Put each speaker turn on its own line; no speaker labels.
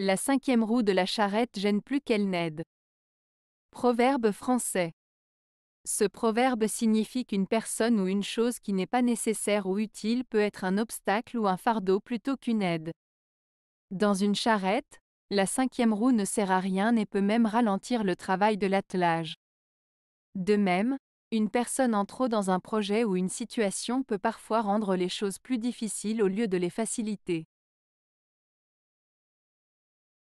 La cinquième roue de la charrette gêne plus qu'elle n'aide. Proverbe français. Ce proverbe signifie qu'une personne ou une chose qui n'est pas nécessaire ou utile peut être un obstacle ou un fardeau plutôt qu'une aide. Dans une charrette, la cinquième roue ne sert à rien et peut même ralentir le travail de l'attelage. De même, une personne en trop dans un projet ou une situation peut parfois rendre les choses plus difficiles au lieu de les faciliter.